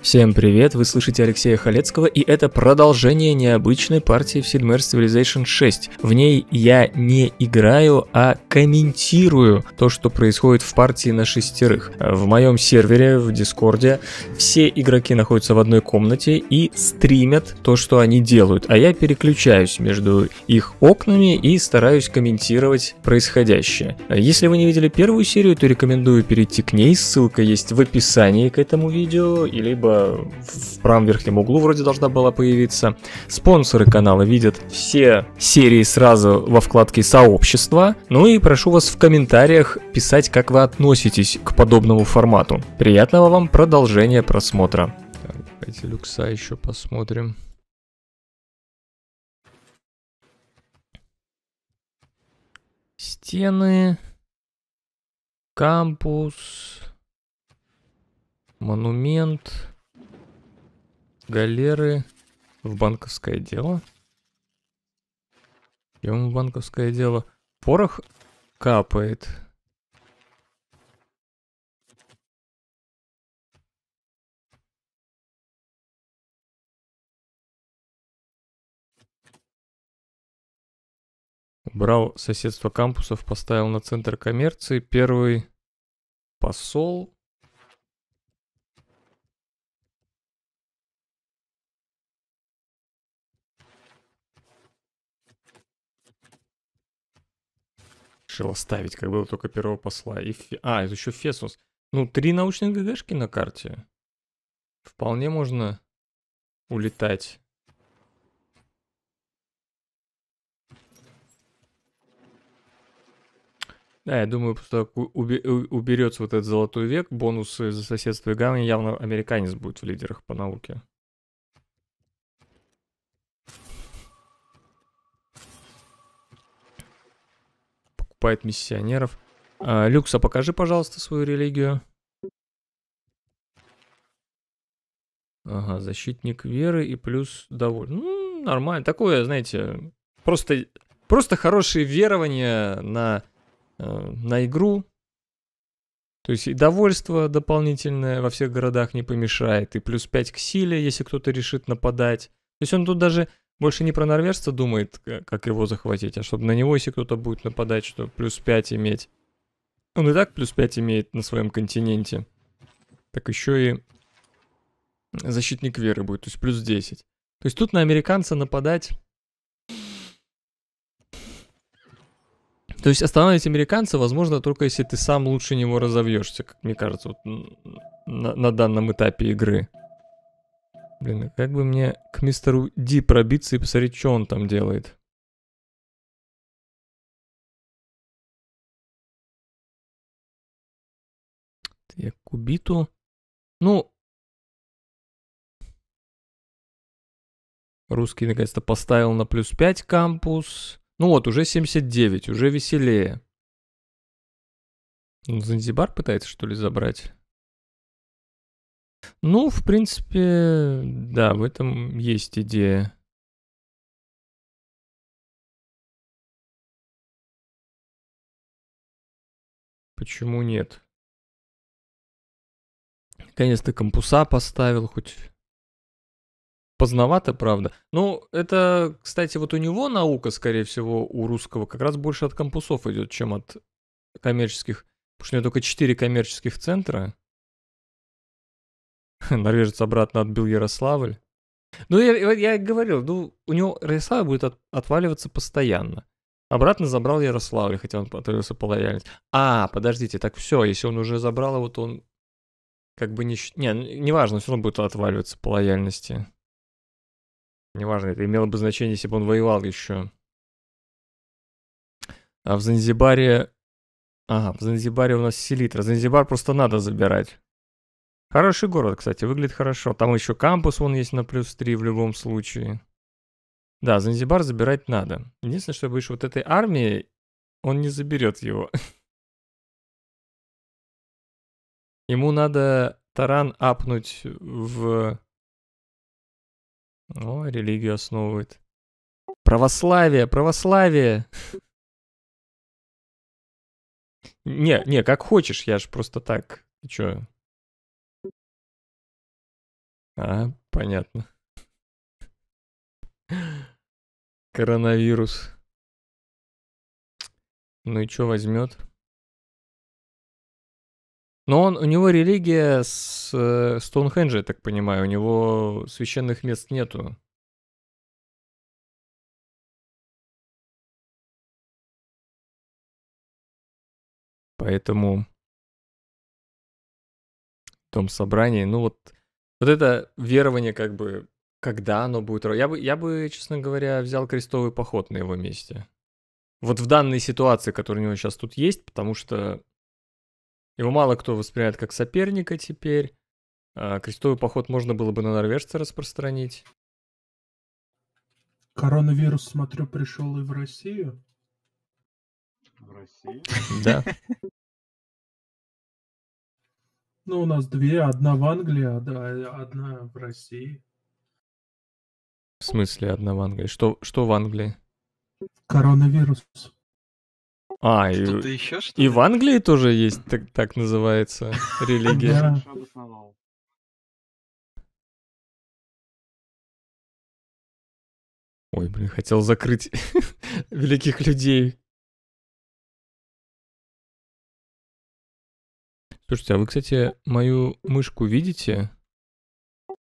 Всем привет, вы слышите Алексея Халецкого, и это продолжение необычной партии в Sid Civilization 6. В ней я не играю, а комментирую то, что происходит в партии на шестерых. В моем сервере, в Дискорде, все игроки находятся в одной комнате и стримят то, что они делают, а я переключаюсь между их окнами и стараюсь комментировать происходящее. Если вы не видели первую серию, то рекомендую перейти к ней, ссылка есть в описании к этому видео, и либо в правом верхнем углу вроде должна была появиться. Спонсоры канала видят все серии сразу во вкладке «Сообщество». Ну и прошу вас в комментариях писать, как вы относитесь к подобному формату. Приятного вам продолжения просмотра. Так, давайте люкса еще посмотрим. Стены. Кампус. Монумент. Галеры. В банковское дело. Ем в банковское дело. Порох капает. Убрал соседство кампусов, поставил на центр коммерции. Первый посол решила ставить, как было только первого посла. И, а, это еще Фесус. Ну, три научных ГГшки на карте. Вполне можно улетать. Да, я думаю, после того, как уберется вот этот золотой век, бонусы за соседство и Ганы, явно американец будет в лидерах по науке. покупает миссионеров. А, Люкса, покажи, пожалуйста, свою религию. Ага, защитник веры и плюс доволь Ну, нормально. Такое, знаете, просто, просто хорошее верование на, э, на игру. То есть и довольство дополнительное во всех городах не помешает. И плюс 5 к силе, если кто-то решит нападать. То есть он тут даже больше не про норвежца думает, э, как его захватить, а чтобы на него, если кто-то будет нападать, что плюс 5 иметь. Он и так плюс 5 имеет на своем континенте. Так еще и защитник веры будет, то есть плюс 10. То есть тут на американца нападать... То есть остановить американца возможно только если ты сам лучше него разовьешься, как мне кажется, вот на, на данном этапе игры. Блин, а как бы мне к мистеру Ди пробиться и посмотреть, что он там делает? Я к убиту. Ну, Русский наконец-то поставил на плюс 5 кампус. Ну вот, уже 79, уже веселее. Занзибар пытается что ли забрать? Ну, в принципе, да, в этом есть идея. Почему нет? Наконец-то компуса поставил, хоть поздновато, правда. Ну, это, кстати, вот у него наука, скорее всего, у русского как раз больше от компусов идет, чем от коммерческих. Потому что у него только 4 коммерческих центра. Норвежец обратно отбил Ярославль. Ну, я, я говорил, ну, у него Ярославль будет от, отваливаться постоянно. Обратно забрал Ярославль, хотя он отвалился по лояльности. А, подождите, так все, если он уже забрал его, а то он как бы не... Не, ну, неважно, все равно будет отваливаться по лояльности. Неважно, это имело бы значение, если бы он воевал еще. А в Занзибаре... Ага, в Занзибаре у нас селитра. Занзибар просто надо забирать. Хороший город, кстати, выглядит хорошо. Там еще кампус вон есть на плюс 3 в любом случае. Да, Занзибар забирать надо. Единственное, что будешь вот этой армии, он не заберет его. Ему надо таран апнуть в... О, религию основывает. Православие, православие! Не, не, как хочешь, я же просто так. Ты чё? А, понятно. Коронавирус. Ну и что возьмет? Но ну, он, у него религия с э, Стоунхенджа, я так понимаю. У него священных мест нету. Поэтому в том собрании, ну вот вот это верование, как бы, когда оно будет... Я бы, я бы, честно говоря, взял крестовый поход на его месте. Вот в данной ситуации, которая у него сейчас тут есть, потому что его мало кто воспринимает как соперника теперь. А, крестовый поход можно было бы на норвежца распространить. Коронавирус, смотрю, пришел и в Россию. В России? Да. Ну, у нас две. Одна в Англии, а, э, одна в России. В смысле одна в Англии? Что, что в Англии? Коронавирус. А, что и, еще, что и в Англии тоже есть так, так называется религия. Ой, блин, хотел закрыть великих людей Слушайте, а вы, кстати, мою мышку видите?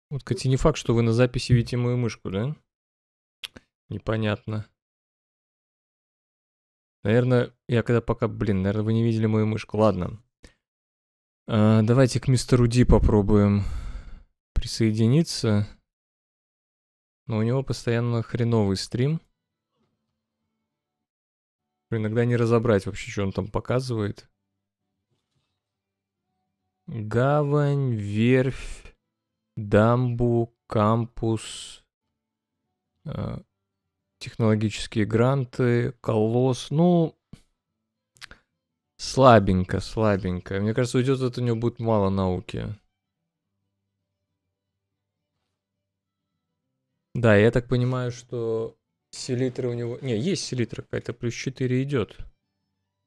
Вот, кстати, не факт, что вы на записи видите мою мышку, да? Непонятно. Наверное, я когда пока... Блин, наверное, вы не видели мою мышку. Ладно. А, давайте к мистеру Ди попробуем присоединиться. Но у него постоянно хреновый стрим. Иногда не разобрать вообще, что он там показывает. Гавань, верфь, дамбу, кампус, э, технологические гранты, колосс. Ну, слабенько, слабенько. Мне кажется, уйдет от него будет мало науки. Да, я так понимаю, что селитры у него... Не, есть селитра какая-то, плюс 4 идет.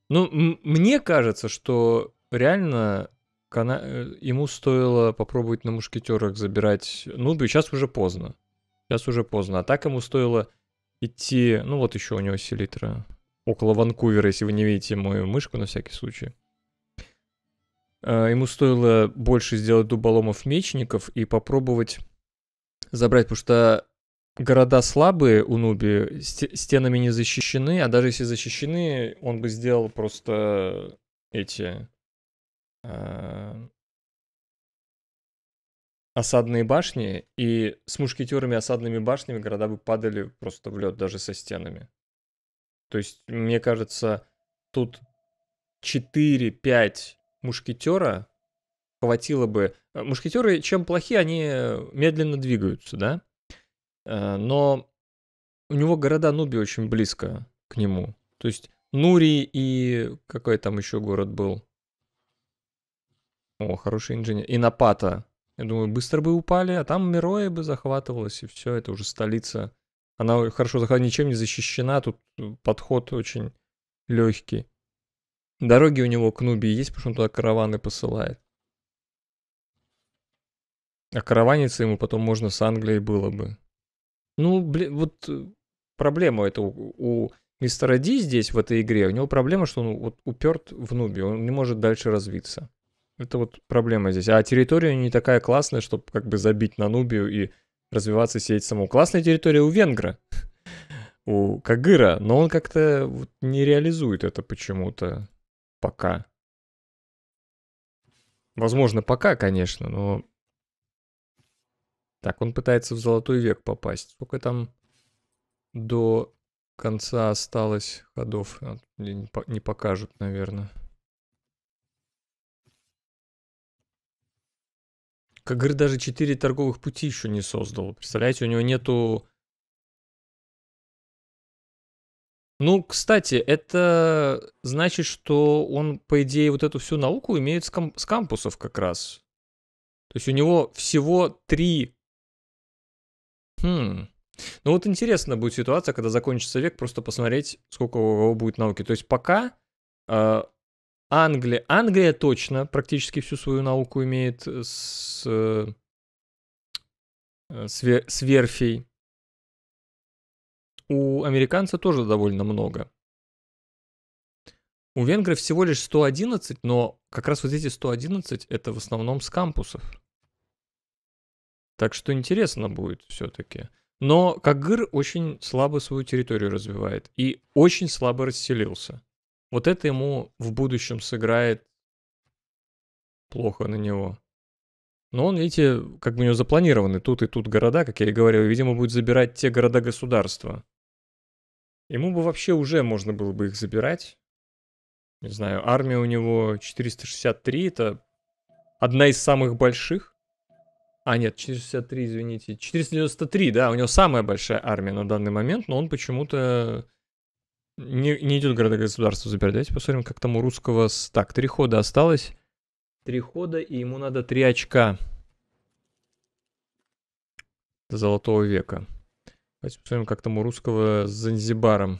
Ну, мне кажется, что реально Кана... Э, ему стоило попробовать на мушкетерах забирать Нудбию. Сейчас уже поздно. Сейчас уже поздно. А так ему стоило идти... Ну вот еще у него селитра. Около Ванкувера, если вы не видите мою мышку на всякий случай. А, ему стоило больше сделать дуболомов-мечников и попробовать забрать, потому что города слабые у Нуби, стенами не защищены, а даже если защищены, он бы сделал просто эти Э, осадные башни, и с мушкетерами осадными башнями города бы падали просто в лед, даже со стенами. То есть, мне кажется, тут 4-5 мушкетера хватило бы. Э, мушкетеры, чем плохи, они э, медленно двигаются, да? Но у него города Нуби очень близко к нему. То есть Нури и какой там еще город был? О, хороший инженер. И Напата. Я думаю, быстро бы упали, а там Мироя бы захватывалось и все, это уже столица. Она хорошо захватывает, ничем не защищена, тут э, подход очень легкий. Дороги у него к Нубии есть, потому что он туда караваны посылает. А караваниться ему потом можно с Англией было бы. Ну, блин, вот э, проблема это у, у мистера Ди здесь, в этой игре, у него проблема, что он вот уперт в Нубию, он не может дальше развиться. Это вот проблема здесь. А территория не такая классная, чтобы как бы забить на Нубию и развиваться сеть саму. Классная территория у венгра, у Кагыра, но он как-то вот не реализует это почему-то пока. Возможно, пока, конечно, но... Так, он пытается в золотой век попасть. Сколько там до конца осталось ходов? Не покажут, наверное. Как говорит, даже 4 торговых пути еще не создал. Представляете, у него нету... Ну, кстати, это значит, что он, по идее, вот эту всю науку имеет с, кам- с кампусов как раз. То есть у него всего три... Хм... Ну вот интересно будет ситуация, когда закончится век, просто посмотреть, сколько у него будет науки. То есть пока а, Англия. Англия точно практически всю свою науку имеет с, э, с, с верфей. У американца тоже довольно много. У венгров всего лишь 111, но как раз вот эти 111 это в основном с кампусов. Так что интересно будет все-таки. Но Кагыр очень слабо свою территорию развивает и очень слабо расселился. Вот это ему в будущем сыграет плохо на него. Но он, видите, как бы у него запланированы тут и тут города, как я и говорил, видимо, будет забирать те города государства. Ему бы вообще уже можно было бы их забирать. Не знаю, армия у него 463, это одна из самых больших. А, нет, 463, извините. 493, да, у него самая большая армия на данный момент, но он почему-то не, не идет города-государство забирать. Давайте посмотрим, как там у русского... Так, три хода осталось. Три хода, и ему надо три очка. До золотого века. Давайте посмотрим, как там у русского с Занзибаром.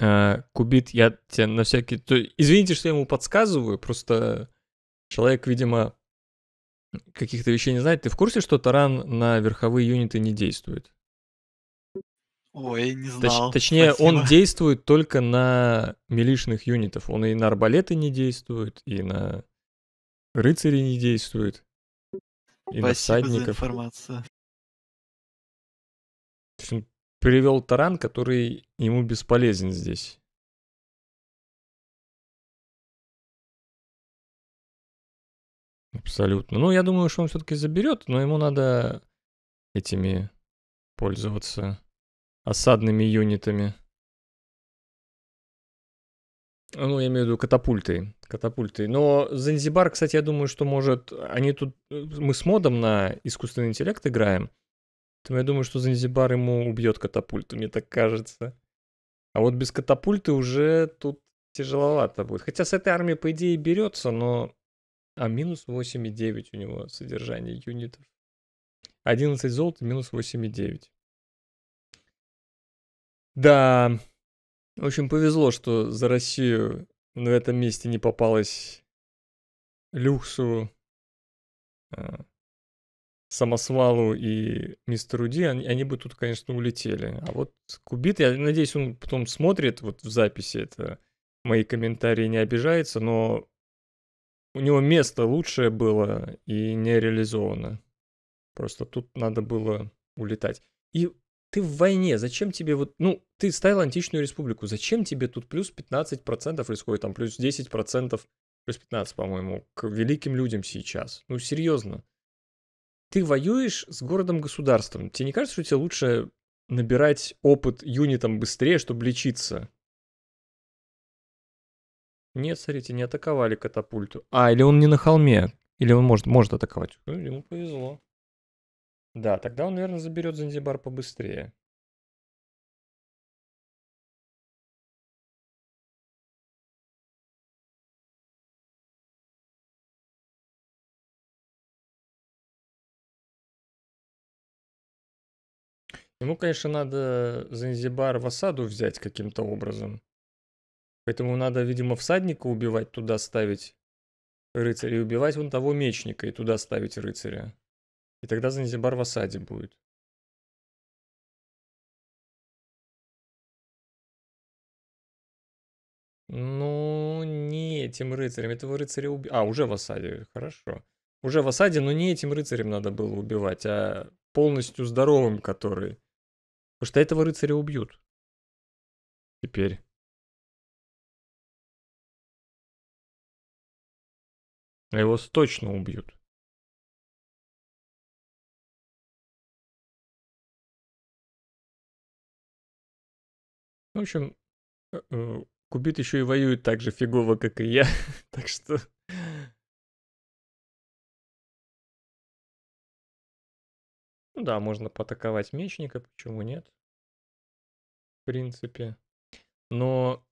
Э, кубит, я тебе на всякий... То, извините, что я ему подсказываю, просто человек, видимо, каких-то вещей не знает. Ты в курсе, что таран на верховые юниты не действует? Ой, не знал. Точ, точнее, Спасибо. он действует только на милишных юнитов. Он и на арбалеты не действует, и на рыцари не действует, и Спасибо на всадников. За информацию привел таран, который ему бесполезен здесь. Абсолютно. Ну, я думаю, что он все-таки заберет, но ему надо этими пользоваться осадными юнитами. Ну, я имею в виду катапульты. Катапульты. Но Занзибар, кстати, я думаю, что может... Они тут... Э, мы с модом на искусственный интеллект играем то я думаю, что Занзибар ему убьет катапульту, мне так кажется. А вот без катапульты уже тут тяжеловато будет. Хотя с этой армией, по идее, берется, но... А минус 8,9 у него содержание юнитов. 11 золота, минус 8,9. Да, в общем, повезло, что за Россию на этом месте не попалось Люксу. А, Самосвалу и мистеру Ди, они, они бы тут, конечно, улетели. А вот Кубит, я надеюсь, он потом смотрит вот в записи это, мои комментарии не обижается, но у него место лучшее было и не реализовано. Просто тут надо было улетать. И ты в войне, зачем тебе вот, ну, ты ставил античную республику, зачем тебе тут плюс 15% происходит, там плюс 10%, плюс 15, по-моему, к великим людям сейчас? Ну, серьезно. Ты воюешь с городом-государством. Тебе не кажется, что тебе лучше набирать опыт юнитом быстрее, чтобы лечиться? Нет, смотрите, не атаковали катапульту. А, или он не на холме. Или он может, может атаковать. Ну, ему повезло. Да, тогда он, наверное, заберет Занзибар побыстрее. Ему, конечно, надо Занзибар в осаду взять каким-то образом. Поэтому надо, видимо, всадника убивать, туда ставить рыцаря, и убивать вон того мечника, и туда ставить рыцаря. И тогда Занзибар в осаде будет. Ну, не этим рыцарем. Этого рыцаря уби... А, уже в осаде. Хорошо. Уже в осаде, но не этим рыцарем надо было убивать, а полностью здоровым, который Потому что этого рыцаря убьют. Теперь. А его точно убьют. В общем, э, э, Кубит еще и воюет так же фигово, как и я. так что Ну да, можно потаковать мечника, почему нет? В принципе. Но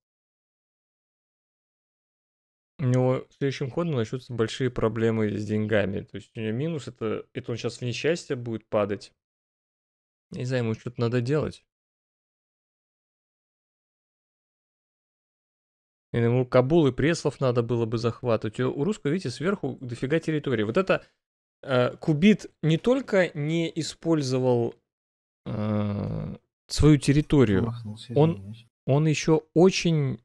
у него следующим ходом начнутся большие проблемы с деньгами. То есть у него минус, это, это он сейчас в несчастье будет падать. Не знаю, ему что-то надо делать. И ему Кабул и Преслов надо было бы захватывать. У русского, видите, сверху дофига территории. Вот это Э, Кубит не только не использовал э, свою территорию, он, он еще очень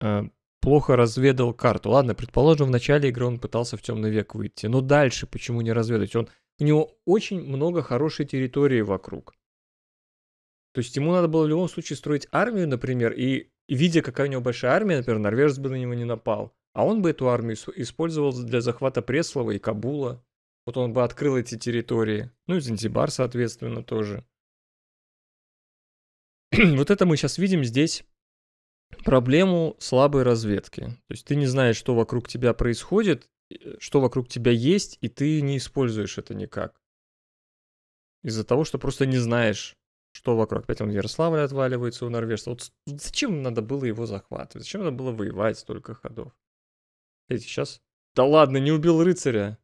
э, плохо разведал карту. Ладно, предположим, в начале игры он пытался в темный век выйти, но дальше почему не разведать? Он, у него очень много хорошей территории вокруг. То есть ему надо было в любом случае строить армию, например, и видя, какая у него большая армия, например, норвежец бы на него не напал. А он бы эту армию использовал для захвата Преслова и Кабула. Вот он бы открыл эти территории. Ну и Занзибар, соответственно, тоже. вот это мы сейчас видим здесь проблему слабой разведки. То есть ты не знаешь, что вокруг тебя происходит, э, что вокруг тебя есть, и ты не используешь это никак. Из-за того, что просто не знаешь, что вокруг. Опять он Ярославль отваливается у норвежца. Вот зачем надо было его захватывать? Зачем надо было воевать столько ходов? Эти сейчас... Да ладно, не убил рыцаря.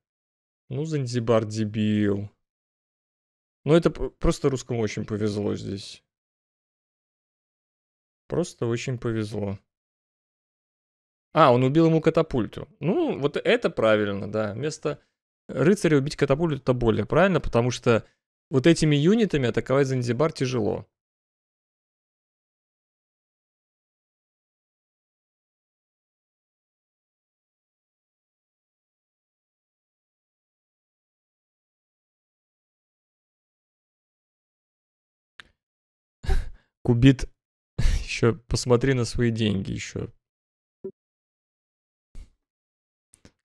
Ну, Занзибар дебил. Ну, это просто русскому очень повезло здесь. Просто очень повезло. А, он убил ему катапульту. Ну, вот это правильно, да. Вместо рыцаря убить катапульту это более правильно, потому что вот этими юнитами атаковать Занзибар тяжело. Кубит, еще посмотри на свои деньги еще.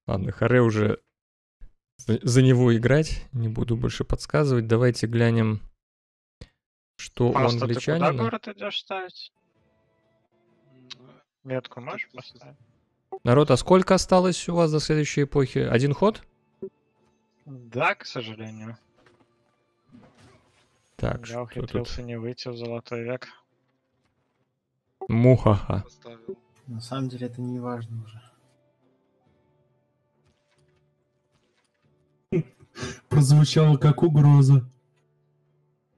Ладно, Харе уже за него играть. Не буду больше подсказывать. Давайте глянем, что Просто у англичанина. Ты куда город идешь ставить? Метку можешь поставить? Народ, а сколько осталось у вас до следующей эпохи? Один ход? Да, к сожалению. Так, Я ухитрился тут? не выйти в золотой век. Мухаха. На самом деле это не важно уже. Прозвучало как угроза.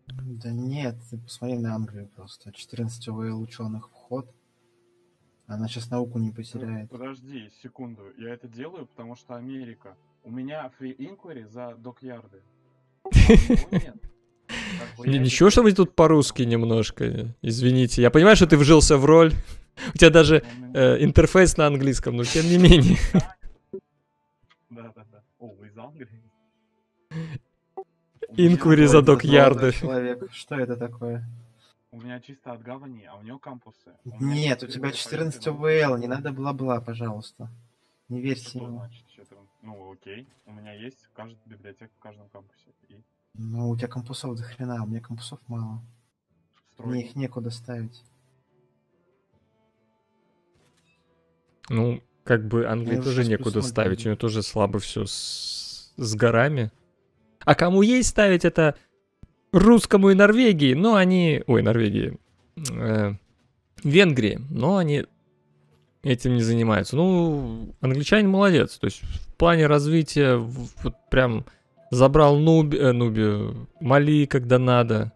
Да нет, ты посмотри на Англию просто. 14 ОВЛ ученых вход. Она сейчас науку не потеряет. Подожди секунду. Я это делаю, потому что Америка. У меня free inquiry за док-ярды. нет. Н- ничего, что мы тут по-русски немножко. Извините. Я понимаю, что ты вжился в роль. У тебя даже ну, ну, ну. э, интерфейс на английском, но тем не менее. Да, да, да. О, из Англии. Инкури задок ярды. Человек, что это такое? У меня чисто от гавани, а у него кампусы. У Нет, у тебя 14 УВЛ, не надо бла-бла, пожалуйста. Не верьте ему. Ну, окей. У меня есть каждая библиотека в каждом кампусе. И ну, у тебя компусов до хрена, у меня компусов мало. Строй. Мне их некуда ставить. Ну, как бы Англии тоже некуда ставить, у нее тоже слабо все с, с горами. А кому ей ставить это русскому и Норвегии, но они... Ой, Норвегии. Э, Венгрии, но они этим не занимаются. Ну, англичане молодец. То есть в плане развития вот прям Забрал Нуби... Э, Нубию. Мали, когда надо.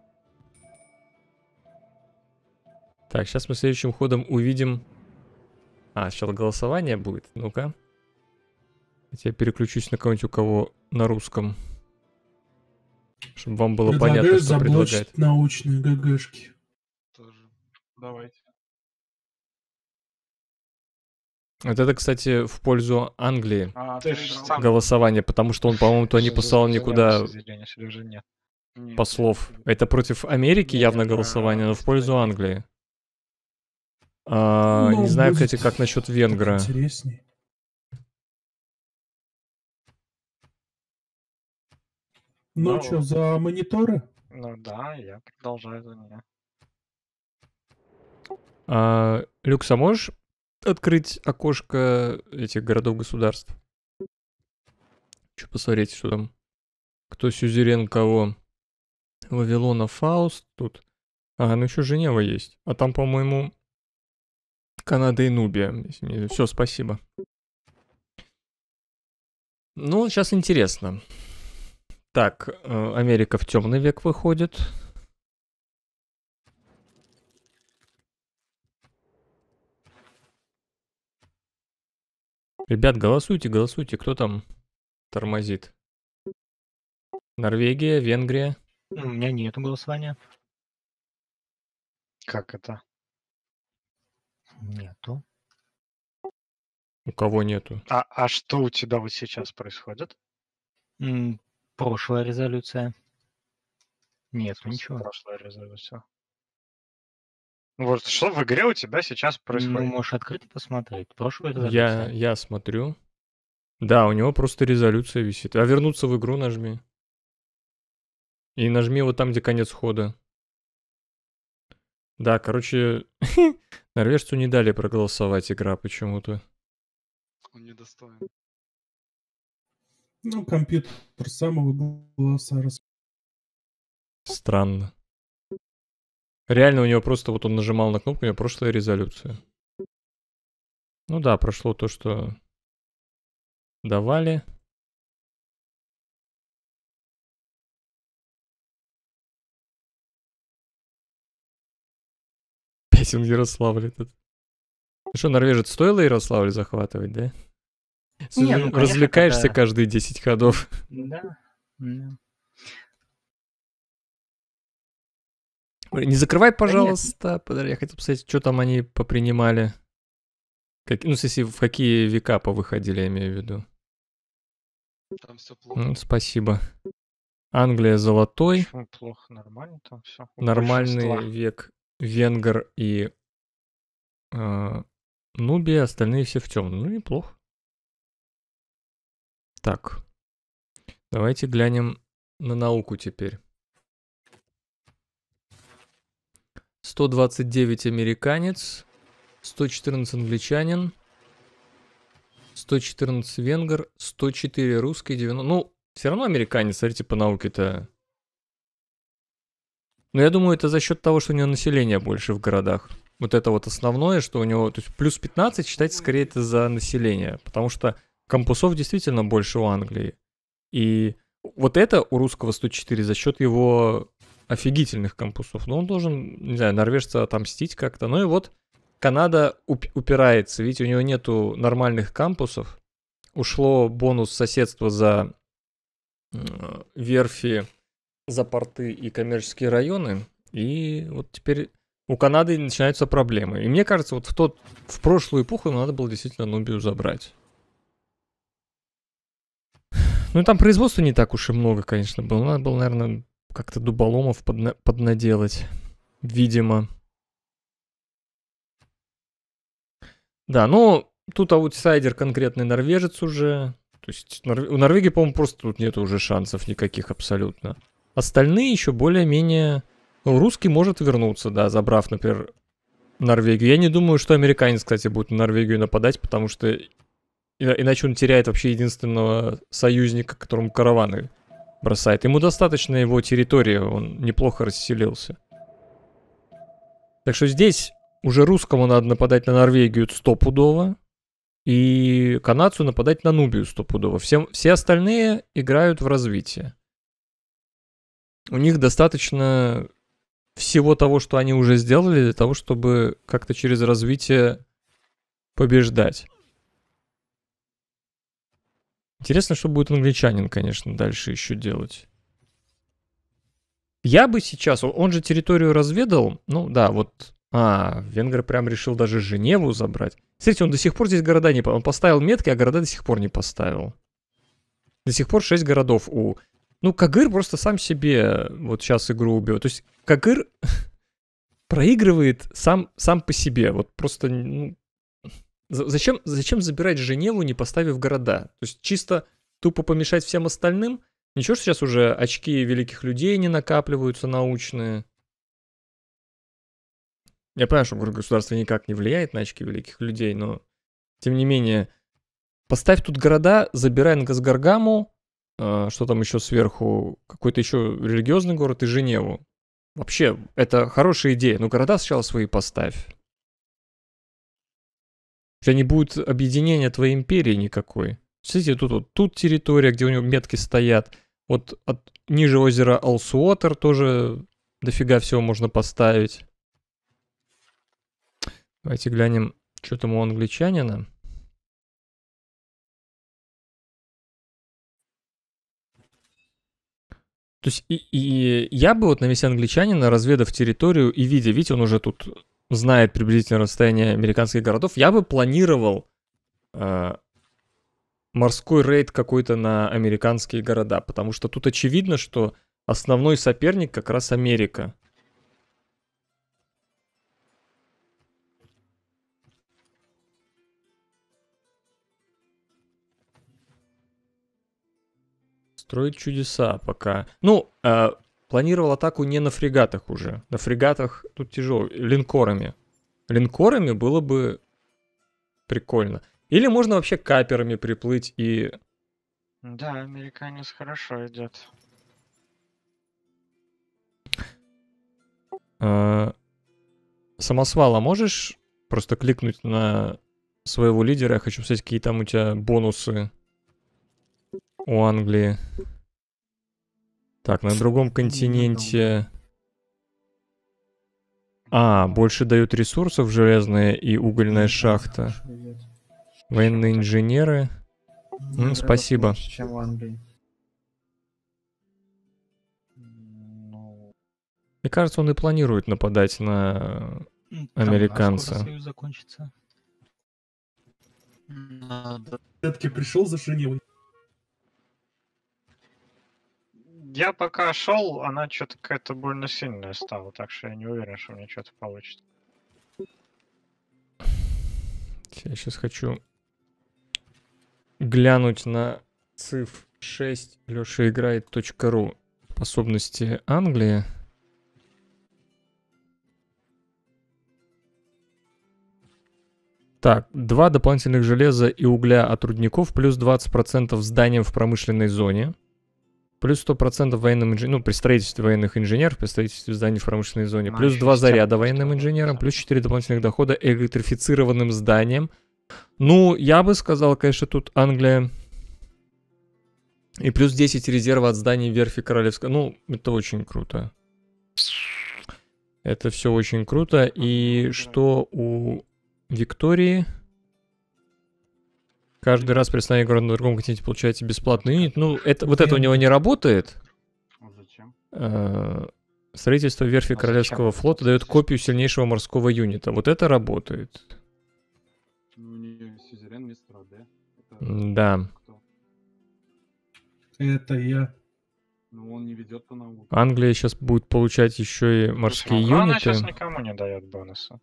Так, сейчас мы следующим ходом увидим... А, сначала голосование будет. Ну-ка. Я переключусь на кого-нибудь, у кого на русском. Чтобы вам было понятно, что предлагает. научные ГГшки. Тоже. Давайте. Вот это, кстати, в пользу Англии а, голосование, потому что он, по-моему, то не послал никуда послов. Это против Америки явно голосование, но в пользу Англии. А, ну, не знаю, кстати, как насчет Венгра. Интереснее. Ну, ну что, за мониторы? Ну да, я продолжаю за меня. А, Люкса, можешь открыть окошко этих городов-государств. Хочу посмотреть, что там. Кто сюзерен кого. Вавилона Фауст тут. А, ну еще Женева есть. А там, по-моему, Канада и Нубия. Все, спасибо. Ну, сейчас интересно. Так, э, Америка в темный век выходит. Ребят, голосуйте, голосуйте. Кто там тормозит? Норвегия, Венгрия? У меня нет голосования. Как это? Нету. У кого нету? А, а что у тебя вот сейчас происходит? М, прошлая резолюция. Нет, ничего. Прошлая резолюция. Вот что в игре у тебя сейчас происходит? Ну, можешь открыто посмотреть. Прошлое это я, я смотрю. Да, у него просто резолюция висит. А вернуться в игру нажми. И нажми вот там, где конец хода. Да, короче, норвежцу не дали проголосовать игра почему-то. Он недостоин. Ну, компьютер самого голоса рас... Странно. Реально у него просто вот он нажимал на кнопку, у него прошлая резолюция. Ну да, прошло то, что давали. Песен Ярославль этот. Ну что, норвежец, стоило Ярославль захватывать, да? Не, ну, конечно, Развлекаешься каждые 10 ходов. да. Не закрывай, пожалуйста. Подожди, я хотел посмотреть, что там они попринимали. Как, ну, если в какие века повыходили, я имею в виду. Ну, там все плохо. Ну, спасибо. Англия золотой. Почему плохо? Нормально там все. Нормальный век. Венгер и э, Нубия, остальные все в темном. Ну, неплохо. Так. Давайте глянем на науку теперь. 129 американец, 114 англичанин, 114 венгер, 104 русский, 90... Ну, все равно американец, смотрите, по науке-то. Но я думаю, это за счет того, что у него население больше в городах. Вот это вот основное, что у него... То есть плюс 15, считайте, скорее это за население. Потому что кампусов действительно больше у Англии. И вот это у русского 104 за счет его офигительных кампусов. Но ну, он должен, не знаю, норвежца отомстить как-то. Ну и вот Канада уп- упирается, видите, у него нету нормальных кампусов. Ушло бонус соседства за э, верфи, за порты и коммерческие районы. И вот теперь у Канады начинаются проблемы. И мне кажется, вот в, тот, в прошлую эпоху надо было действительно Нубию забрать. Ну, и там производства не так уж и много, конечно, было. Надо было, наверное, как-то дуболомов подна- поднаделать, видимо. Да, ну, тут аутсайдер конкретный норвежец уже. То есть у Норвегии, по-моему, просто тут нет уже шансов никаких абсолютно. Остальные еще более-менее... Ну, русский может вернуться, да, забрав, например, Норвегию. Я не думаю, что американец, кстати, будет на Норвегию нападать, потому что иначе он теряет вообще единственного союзника, которому караваны бросает. Ему достаточно его территории, он неплохо расселился. Так что здесь уже русскому надо нападать на Норвегию стопудово. И канадцу нападать на Нубию стопудово. Все, все остальные играют в развитие. У них достаточно всего того, что они уже сделали, для того, чтобы как-то через развитие побеждать. Интересно, что будет англичанин, конечно, дальше еще делать. Я бы сейчас, он же территорию разведал, ну да, вот, а, венгр прям решил даже Женеву забрать. Смотрите, он до сих пор здесь города не поставил, он поставил метки, а города до сих пор не поставил. До сих пор 6 городов у... Ну, Кагыр просто сам себе вот сейчас игру убил. То есть Кагыр проигрывает сам, сам по себе. Вот просто ну, Зачем, зачем забирать Женеву, не поставив города? То есть чисто тупо помешать всем остальным? Ничего, что сейчас уже очки великих людей не накапливаются научные. Я понимаю, что государство никак не влияет на очки великих людей, но тем не менее, поставь тут города, забирай Нгасгаргаму, э, а, что там еще сверху, какой-то еще религиозный город и Женеву. Вообще, это хорошая идея, но города сначала свои поставь. У тебя не будет объединения твоей империи никакой. Смотрите, тут вот тут территория, где у него метки стоят. Вот от, ниже озера Алсуотер тоже дофига всего можно поставить. Давайте глянем, что там у англичанина. То есть и, и я бы вот на месте англичанина, разведав территорию и видя, видите, он уже тут знает приблизительно расстояние американских городов, я бы планировал э, морской рейд какой-то на американские города, потому что тут очевидно, что основной соперник как раз Америка. Строить чудеса пока. Ну, э, планировал атаку не на фрегатах уже. На фрегатах тут тяжело. Линкорами. Линкорами было бы прикольно. Или можно вообще каперами приплыть и... Да, американец хорошо идет. А, самосвала можешь просто кликнуть на своего лидера? Я хочу посмотреть, какие там у тебя бонусы у Англии. Так, на другом континенте... А, больше дают ресурсов железная и угольная шахта. Военные инженеры. Ну, спасибо. Мне кажется, он и планирует нападать на американца. Союз закончится. пришел за Женеву. я пока шел, она что-то какая-то больно сильная стала, так что я не уверен, что у меня что-то получится. Я сейчас хочу глянуть на циф 6 Леша играет .ру способности Англии. Так, два дополнительных железа и угля от рудников плюс 20% зданиям в промышленной зоне плюс 100% военным инженерам, ну, при строительстве военных инженеров, при строительстве зданий в промышленной зоне, плюс 2 заряда военным инженерам, плюс 4 дополнительных дохода электрифицированным зданием, Ну, я бы сказал, конечно, тут Англия... И плюс 10 резерва от зданий верфи Королевской. Ну, это очень круто. Это все очень круто. И ну, что у Виктории... Каждый раз при сравнении города на другом континенте получаете бесплатный юнит. Ну, это, вот это у него не работает. А зачем? Э, строительство верфи а Королевского флота дает копию сильнейшего морского юнита. Вот это работает. Ну, да. Это я. Но ну, он не ведет по науке. Англия сейчас будет получать еще и морские Слушай, ну, юниты. Она сейчас никому не дает бонуса.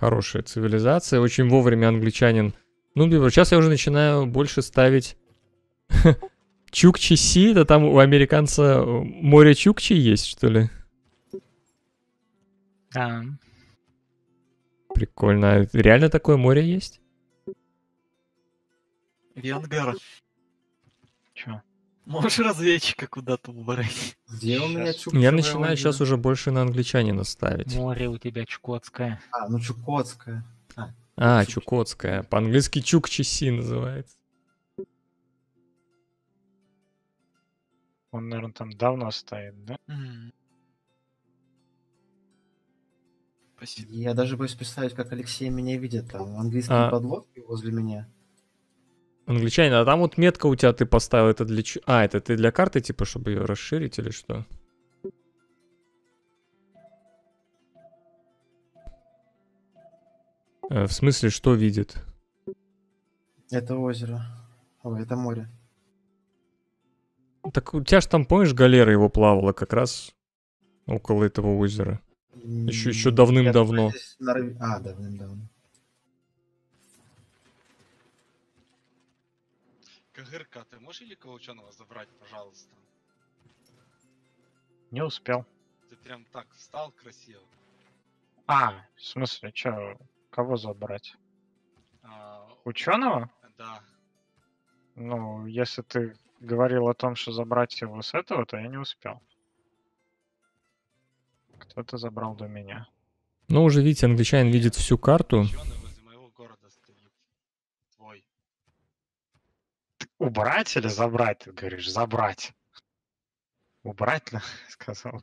хорошая цивилизация. Очень вовремя англичанин. Ну, сейчас я уже начинаю больше ставить чукчи-си. Да там у американца э, море чукчи есть, что ли? Да. Прикольно. А реально такое море есть? Венгер. Чё? Можешь разведчика куда-то убрать. Где у меня чукчевая Я начинаю лагеря? сейчас уже больше на англичанина ставить. Море у тебя чукотское. А, ну чукотское. А, а чукотское. По-английски чукчиси называется. Он, наверное, там давно стоит, да? Спасибо. Я даже боюсь представить, как Алексей меня видит там. Английский а... подводки возле меня. Англичанин, а там вот метка у тебя ты поставил, это для чего? А, это ты для карты, типа, чтобы ее расширить или что? Э, в смысле, что видит? Это озеро. Ой, это море. Так у тебя же там, помнишь, галера его плавала как раз около этого озера? Еще, еще давным-давно. Здесь... А, давным-давно. КГРК, ты можешь великого ученого забрать, пожалуйста? Не успел. Ты прям так встал красиво. А, в смысле, чё, кого забрать? А, Ученого? Да. Ну, если ты говорил о том, что забрать его с этого, то я не успел. Кто-то забрал до меня. Ну, уже видите, англичанин видит всю карту. Ученый убрать или забрать, ты говоришь, забрать. Убрать, сказал бы.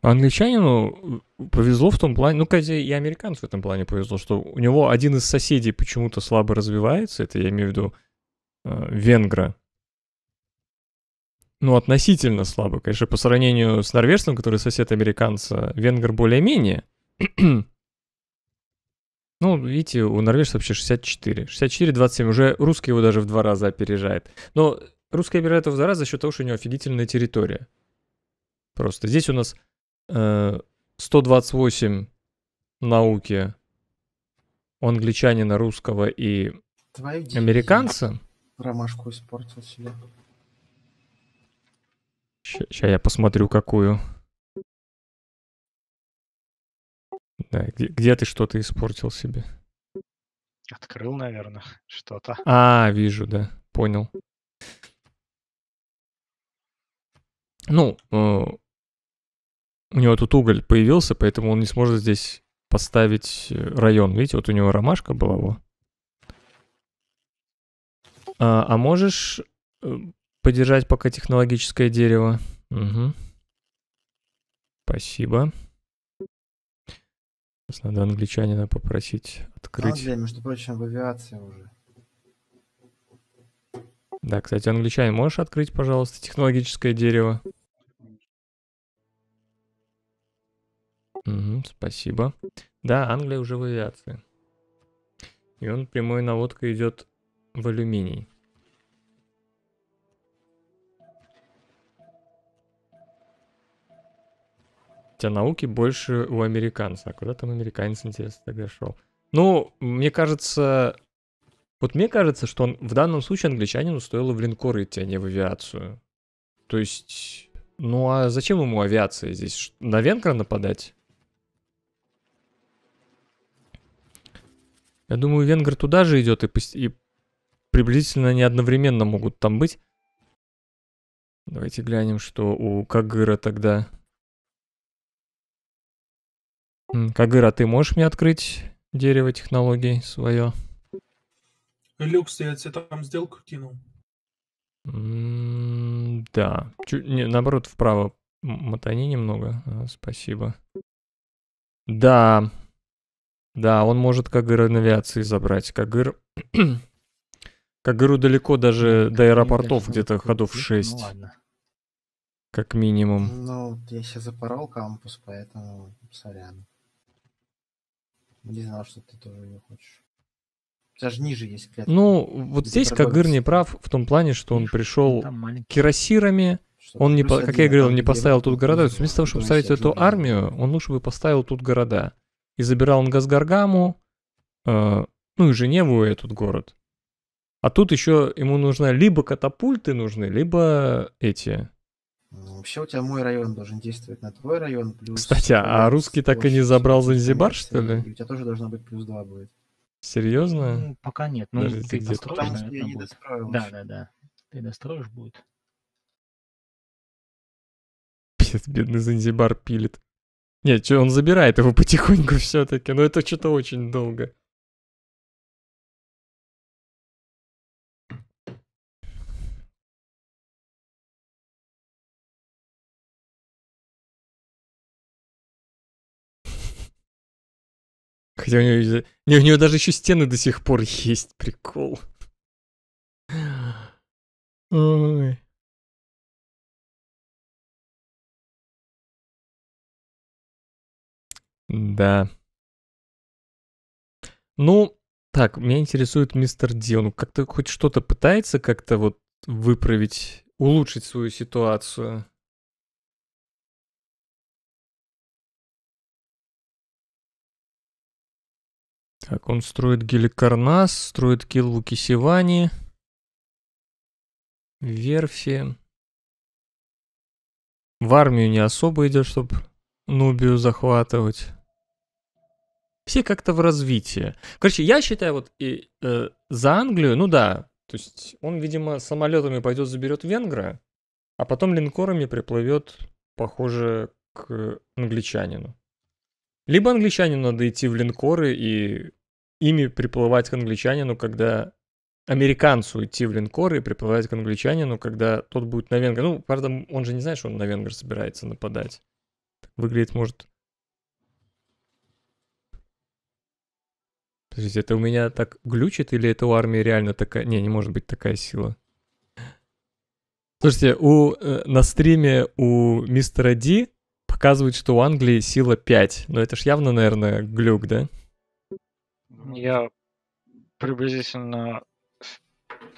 А англичанину э, повезло в том плане, ну, кстати, и американцу в этом плане повезло, что у него один из соседей почему-то слабо развивается, это я имею в виду э, венгра. Ну, относительно слабо, конечно, по сравнению с норвежцем, который сосед американца, венгр более-менее. Ну, видите, у норвежцев вообще 64. 64, 27. Уже русский его даже в два раза опережает. Но русский опережает его в два раза за счет того, что у него офигительная территория. Просто здесь у нас э, 128 науки у англичанина, русского и Твою американца. Ромашку испортил себе. Сейчас я посмотрю, какую. Да, где, где ты что-то испортил себе? Открыл, наверное, что-то. А, вижу, да, понял. Ну, э, у него тут уголь появился, поэтому он не сможет здесь поставить э, район. Видите, вот у него ромашка была. Во. А, а можешь э, подержать пока технологическое дерево? Угу. Спасибо. Спасибо. Сейчас надо англичанина попросить открыть. Англия, между прочим, в авиации уже. Да, кстати, англичанин, можешь открыть, пожалуйста, технологическое дерево? Угу, спасибо. Да, Англия уже в авиации. И он прямой наводкой идет в алюминий. о науке больше у американца, А куда там американец, интересно, тогда шел? Ну, мне кажется... Вот мне кажется, что он, в данном случае англичанину стоило в линкоры идти, а не в авиацию. То есть... Ну а зачем ему авиация здесь? На венгра нападать? Я думаю, венгр туда же идет и, и приблизительно не одновременно могут там быть. Давайте глянем, что у Кагыра тогда. Кагыра, ты можешь мне открыть дерево технологий свое? Люкс, я тебе там сделку кинул. да. Чу не, наоборот, вправо мотани немного. А, спасибо. Да. Да, он может Кагыра навиации забрать. Кагыр... Кагыру далеко даже ну, до аэропортов, где-то ходов 6. Ну, ладно. Как минимум. Ну, я сейчас запорол кампус, поэтому сорян. Не знал, что ты тоже ее хочешь. Даже ниже есть клетка. Ну, вот здесь Кагыр не прав в том плане, что он пришел ну, кирасирами, он не, по, как я говорил, не поставил тут города. Ну, то есть вместо того, ну, чтобы ставить эту армию, он лучше бы поставил тут города. И забирал он Газгаргаму, э, ну и Женеву и этот город. А тут еще ему нужны либо катапульты нужны, либо эти Вообще у тебя мой район должен действовать на твой район. Плюс Кстати, а русский так и не забрал Занзибар, что ли? И у тебя тоже должно быть плюс два будет. Серьезно? Ну, пока нет. Ну, Даже ты достроишь, я не достроил. Да, да, да. Ты достроишь будет. бедный Занзибар пилит. Нет, что, он забирает его потихоньку все-таки, но это что-то очень долго. Хотя у него, у него даже еще стены до сих пор есть, прикол. Ой. Да. Ну, так, меня интересует мистер Ди. Он ну, как-то хоть что-то пытается как-то вот выправить, улучшить свою ситуацию? Так, он строит Геликарнас, строит Килву Кисивани, верфи. В армию не особо идет, чтобы Нубию захватывать. Все как-то в развитии. Короче, я считаю, вот и, э, за Англию, ну да, то есть он, видимо, самолетами пойдет заберет венгра, а потом линкорами приплывет, похоже, к англичанину. Либо англичанину надо идти в линкоры и ими приплывать к англичанину, когда американцу идти в линкоры и приплывать к англичанину, когда тот будет на венгр. Ну, правда, он же не знает, что он на венгр собирается нападать. Выглядит, может... Подождите, это у меня так глючит или это у армии реально такая... Не, не может быть такая сила. Слушайте, у, э, на стриме у мистера Ди показывает, что у Англии сила 5. Но это ж явно, наверное, глюк, да? Я приблизительно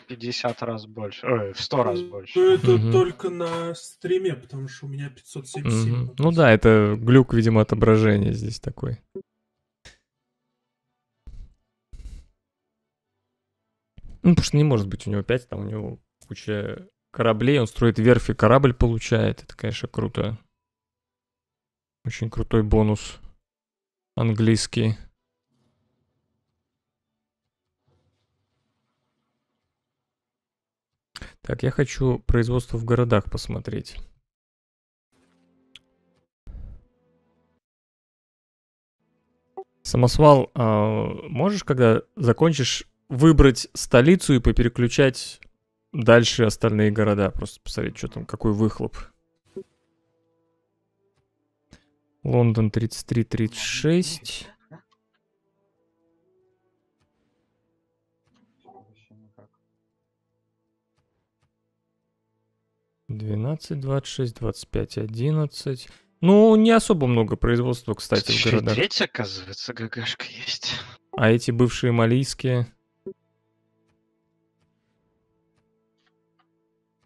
50 раз больше. Ой, в 100 раз ну, больше. Ну, это угу. только на стриме, потому что у меня 577. Угу. Ну да, это глюк, видимо, отображение здесь такой. Ну, потому что не может быть у него 5, там у него куча кораблей, он строит верфи, корабль получает. Это, конечно, круто. Очень крутой бонус. Английский. Так, я хочу производство в городах посмотреть. Самосвал, а можешь, когда закончишь, выбрать столицу и попереключать дальше остальные города? Просто посмотреть, что там, какой выхлоп. Лондон 33-36. Двенадцать, двадцать шесть, двадцать пять, одиннадцать. Ну, не особо много производства, кстати, Чуть в городах. Треть, оказывается, ГГшка есть. А эти бывшие малийские?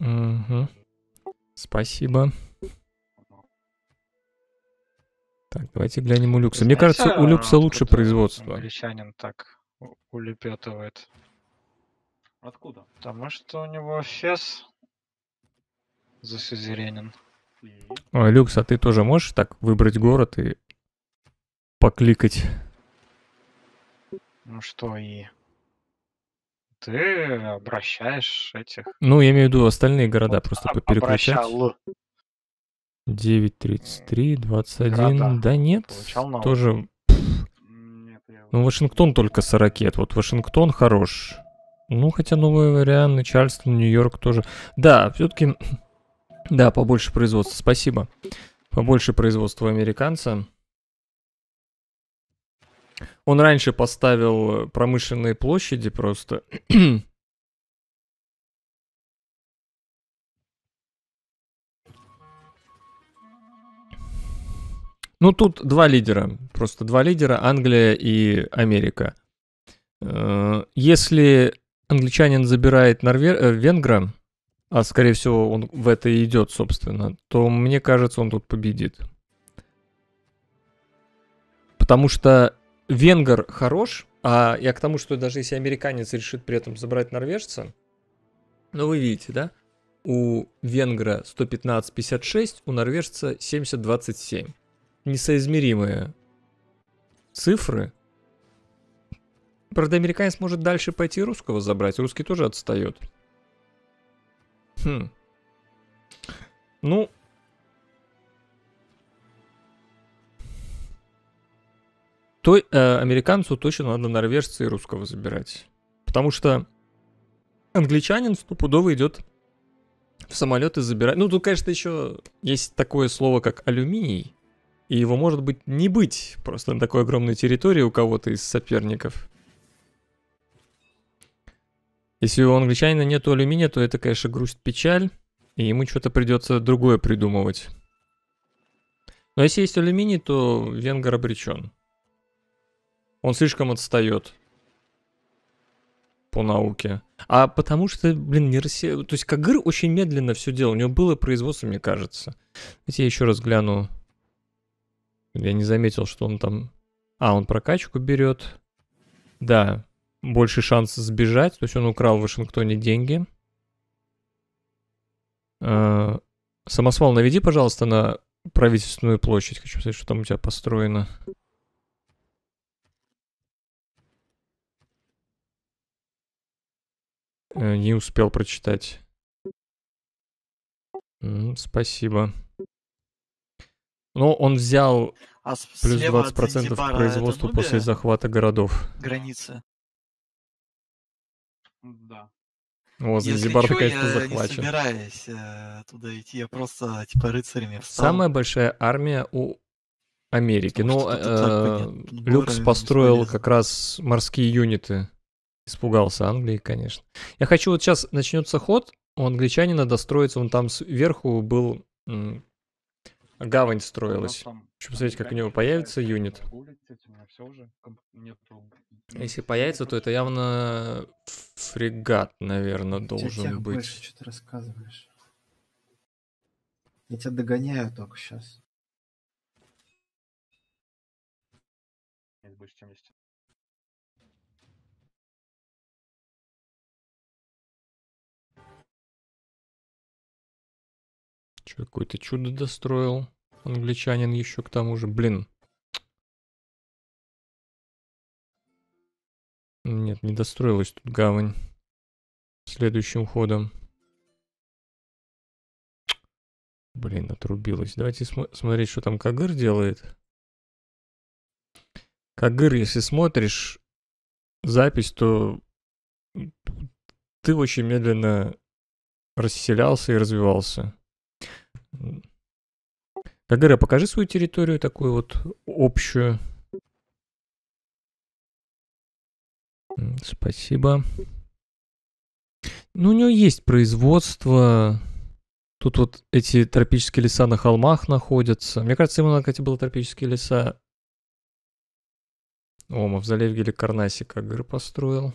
Угу. Спасибо. Так, давайте глянем у Люкса. Мне кажется, у Люкса лучше производство. Англичанин так улепетывает. Откуда? Потому что у него фес за сюзеренин. Ой, Люкс, а ты тоже можешь так выбрать город и покликать? Ну что и... Ты обращаешь этих... Ну, я имею в виду остальные города, вот просто переключать. Обращал. 9.33, 21. Крата. Да нет, тоже... Нет, я... Ну, Вашингтон только с ракет. Вот Вашингтон хорош. Ну, хотя новый вариант, Чарльстон, Нью-Йорк тоже. Да, все-таки... Да, побольше производства, спасибо. Побольше производства американца. Он раньше поставил промышленные площади просто. Ну, тут два лидера. Просто два лидера, Англия и Америка. Э, если англичанин забирает Норве... Э, венгра, а скорее всего он в это и идет, собственно, то мне кажется, он тут победит. Потому что венгер хорош, а я к тому, что даже если американец решит при этом забрать норвежца, ну вы видите, да? У венгра 115-56, у норвежца 70-27 несоизмеримые цифры. Правда, американец может дальше пойти русского забрать. А русский тоже отстает. Хм. Ну. То э, американцу точно надо норвежца и русского забирать. Потому что англичанин стопудово идет в самолет и забирать. Ну, тут, конечно, еще есть такое слово, как алюминий и его может быть не быть просто на такой огромной территории у кого-то из соперников. Если у англичанина нету алюминия, то это, конечно, грусть-печаль, и ему что-то придется другое придумывать. Но если есть алюминий, то венгер обречен. Он слишком отстает по науке. А потому что, блин, не Россия... То есть Кагыр очень медленно все делал. У него было производство, мне кажется. Давайте я еще раз гляну я не заметил, что он там... А, он прокачку берет. Да, больше шанс сбежать. То есть он украл в Вашингтоне деньги. А, самосвал наведи, пожалуйста, на правительственную площадь. Хочу сказать, что там у тебя построено. Э, не успел прочитать. Спасибо. Но ну, он взял а плюс 20% к производству после захвата городов. Границы. Да. Вот, Занзибар чё, такая я не собираюсь э, туда идти, я просто типа рыцарями встал. Самая большая армия у Америки. Потому ну, э, подбора, Люкс построил как раз морские юниты. Испугался Англии, конечно. Я хочу, вот сейчас начнется ход, у англичанина достроится, он там сверху был Гавань строилась. Хочу посмотреть, как у него появится юнит. А если появится, то это явно фрегат, наверное, должен быть. Больше, что ты рассказываешь? Я тебя догоняю только сейчас. Нет, больше, чем есть. Какое-то чудо достроил. Англичанин еще к тому же. Блин. Нет, не достроилась тут гавань. Следующим ходом. Блин, отрубилась. Давайте см смотреть, что там Кагыр делает. Кагыр, если смотришь запись, то ты очень медленно расселялся и развивался. Кагера, покажи свою территорию такую вот общую. Спасибо. Ну, у него есть производство. Тут вот эти тропические леса на холмах находятся. Мне кажется, ему на кстати, было тропические леса. О, мавзолей в Геликарнасе Кагер построил.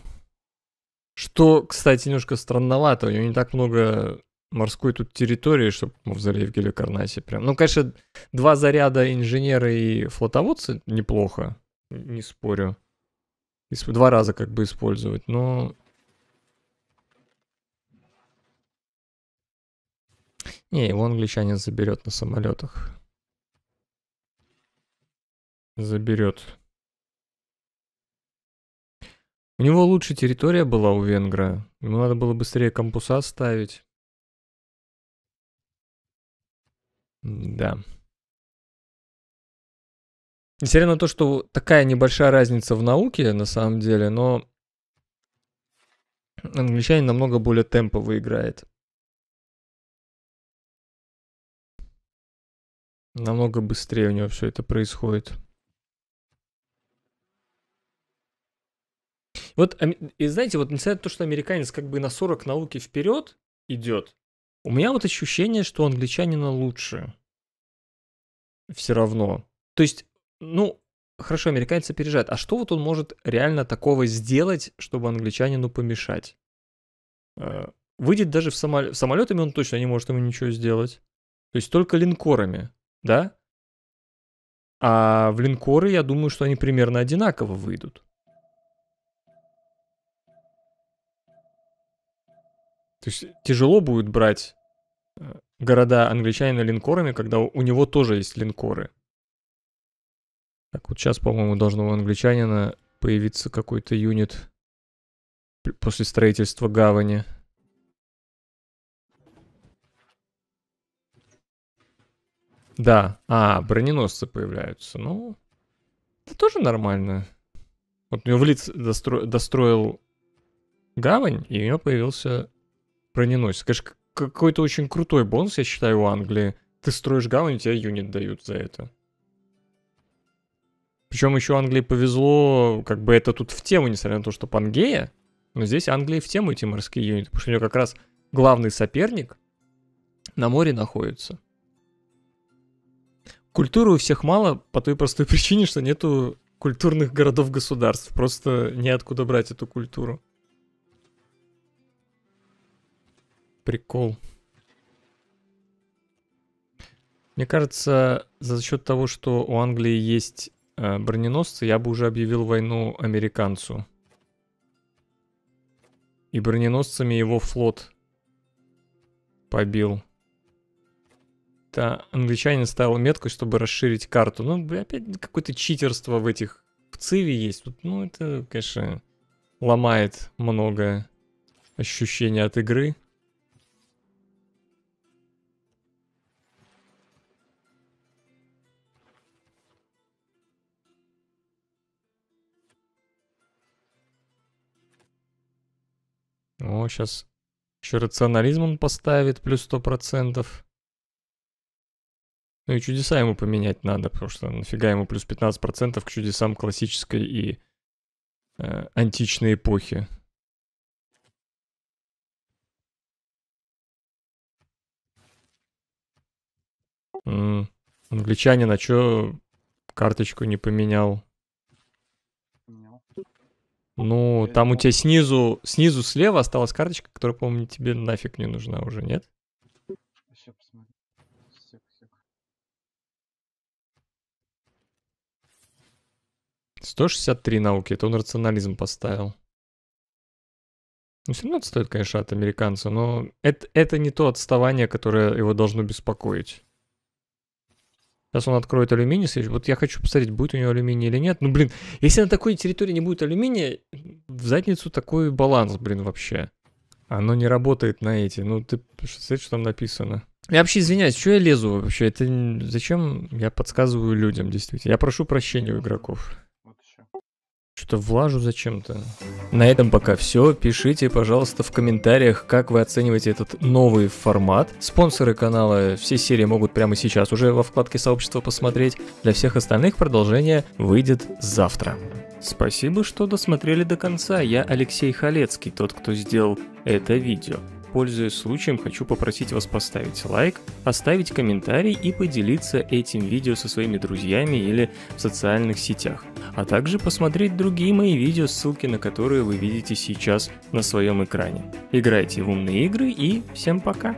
Что, кстати, немножко странновато. У него не так много морской тут территории, чтобы мавзолей в Геликарнасе прям. Ну, конечно, два заряда инженеры и флотоводцы неплохо, не спорю. Два раза как бы использовать, но... Не, его англичанин заберет на самолетах. Заберет. У него лучше территория была у венгра. Ему надо было быстрее кампуса ставить. Да. Несмотря на то, что такая небольшая разница в науке, на самом деле, но англичанин намного более темпово играет. Намного быстрее у него все это происходит. Вот, а, и знаете, вот несмотря на то, что американец как бы на 40 науки вперед идет, у меня вот ощущение, что у англичанина лучше. Все равно. То есть, ну, хорошо, американец опережает. А что вот он может реально такого сделать, чтобы англичанину помешать? Э, выйдет даже в самолет. Самолетами он точно не может ему ничего сделать. То есть только линкорами, да? А в линкоры, я думаю, что они примерно одинаково выйдут. То есть тяжело будет брать э, города англичанина линкорами, когда у него тоже есть линкоры. Так, вот сейчас, по-моему, должно у англичанина появиться какой-то юнит после строительства гавани. Да, а, броненосцы появляются. Ну, это тоже нормально. Вот у него в лиц достро... достроил гавань, и у него появился броненосец. Конечно, какой-то очень крутой бонус, я считаю, у Англии. Ты строишь гавань, тебе юнит дают за это. Причем еще Англии повезло, как бы это тут в тему, несмотря на то, что Пангея. Но здесь Англия в тему эти морские юниты, потому что у нее как раз главный соперник на море находится. Культуры у всех мало по той простой причине, что нету культурных городов-государств. Просто неоткуда брать эту культуру. прикол. Мне кажется, за счет того, что у Англии есть э, броненосцы, я бы уже объявил войну американцу. И броненосцами его флот побил. Да, англичанин ставил метку, чтобы расширить карту. Ну, опять какое-то читерство в этих в циве есть. Вот, ну, это, конечно, ломает многое ощущение от игры. О, сейчас еще рационализм он поставит, плюс сто процентов. Ну и чудеса ему поменять надо, потому что нафига ему плюс 15% к чудесам классической и э, античной эпохи. М -м, англичанин, а чё карточку не поменял? Ну, там у тебя снизу, снизу слева осталась карточка, которая, по-моему, тебе нафиг не нужна уже, нет? Сто шестьдесят три науки, это он рационализм поставил. Ну, все равно отстает, конечно, от американца, но это, это не то отставание, которое его должно беспокоить. Сейчас он откроет алюминий следующий. Вот я хочу посмотреть, будет у него алюминий или нет. Ну, блин, если на такой территории не будет алюминия, в задницу такой баланс, блин, вообще. Оно не работает на эти. Ну, ты представляешь, что там написано. Я вообще извиняюсь, что я лезу вообще? Это зачем я подсказываю людям, действительно? Я прошу прощения у игроков. Что-то влажу зачем-то. На этом пока все. Пишите, пожалуйста, в комментариях, как вы оцениваете этот новый формат. Спонсоры канала все серии могут прямо сейчас уже во вкладке сообщества посмотреть. Для всех остальных продолжение выйдет завтра. Спасибо, что досмотрели до конца. Я Алексей Халецкий, тот, кто сделал это видео. Пользуясь случаем, хочу попросить вас поставить лайк, оставить комментарий и поделиться этим видео со своими друзьями или в социальных сетях, а также посмотреть другие мои видео, ссылки на которые вы видите сейчас на своем экране. Играйте в умные игры и всем пока!